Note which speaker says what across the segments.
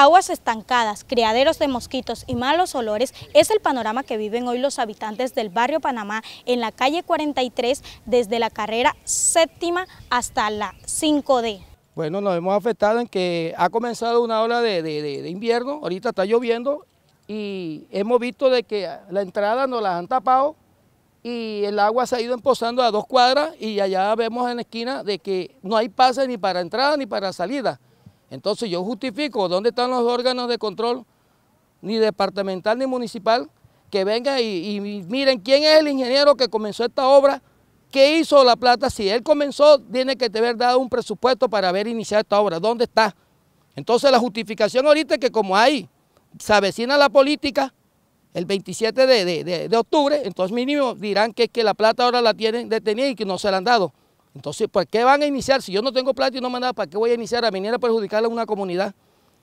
Speaker 1: Aguas estancadas, criaderos de mosquitos y malos olores es el panorama que viven hoy los habitantes del barrio Panamá en la calle 43 desde la carrera séptima hasta la 5D.
Speaker 2: Bueno, nos hemos afectado en que ha comenzado una ola de, invierno, ahorita está lloviendo y hemos visto de que la entrada nos la han tapado y el agua se ha ido empozando a dos cuadras y allá vemos en la esquina de que no hay pases ni para entrada ni para salida. Entonces yo justifico dónde están los órganos de control, ni departamental ni municipal, que vengan y, miren quién es el ingeniero que comenzó esta obra, qué hizo la plata. Si él comenzó, tiene que haber dado un presupuesto para haber iniciado esta obra. ¿Dónde está? Entonces la justificación ahorita es que como hay, se avecina la política el 27 de, octubre, entonces mínimo dirán que, es que la plata ahora la tienen detenida y que no se la han dado. Entonces, ¿por
Speaker 1: qué van a iniciar? Si yo no tengo plata y no me da, ¿para qué voy a iniciar a venir a perjudicarle a una comunidad?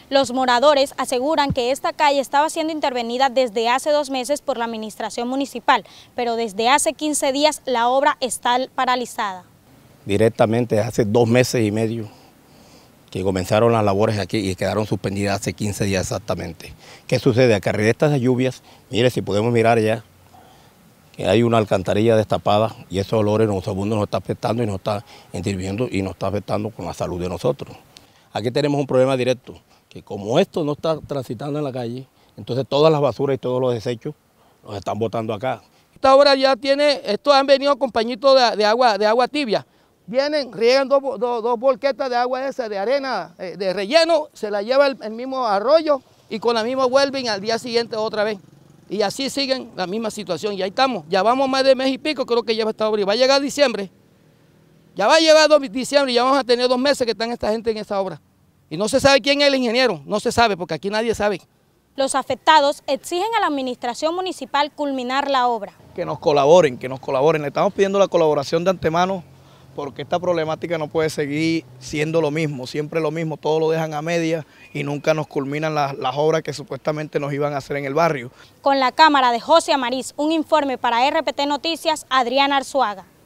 Speaker 1: Los moradores aseguran que esta calle estaba siendo intervenida desde hace dos meses por la administración municipal, pero desde hace 15 días la obra está paralizada.
Speaker 3: Directamente hace dos meses y medio que comenzaron las labores aquí y quedaron suspendidas hace 15 días exactamente. ¿Qué sucede? A carrera de estas lluvias, mire, si podemos mirar allá hay una alcantarilla destapada y esos olores segundos nos está afectando y nos está interviniendo y nos está afectando con la salud de nosotros. Aquí tenemos un problema directo, que como esto no está transitando en la calle, entonces todas las basuras y todos los desechos nos están botando acá.
Speaker 2: Esta obra ya tiene, estos han venido con pañitos de, agua, de agua tibia. Vienen, riegan dos, bolquetas de agua esa, de arena, eh, de relleno, se la lleva el mismo arroyo y con la misma vuelven al día siguiente otra vez. Y así siguen la misma situación. Y ahí estamos. Ya vamos más de mes y pico, creo que lleva obra y Va a llegar diciembre. Ya va a llegar diciembre y ya vamos a tener dos meses que están esta gente en esta obra. Y no se sabe quién es el ingeniero. No se sabe, porque aquí nadie sabe.
Speaker 1: Los afectados exigen a la administración municipal culminar la obra.
Speaker 4: Que nos colaboren, que nos colaboren. Le estamos pidiendo la colaboración de antemano porque esta problemática no puede seguir siendo lo mismo, siempre lo mismo, todo lo dejan a media y nunca nos culminan las, las, obras que supuestamente nos iban a hacer en el barrio.
Speaker 1: Con la cámara de José Amariz, un informe para RPT Noticias, Adriana Arzuaga.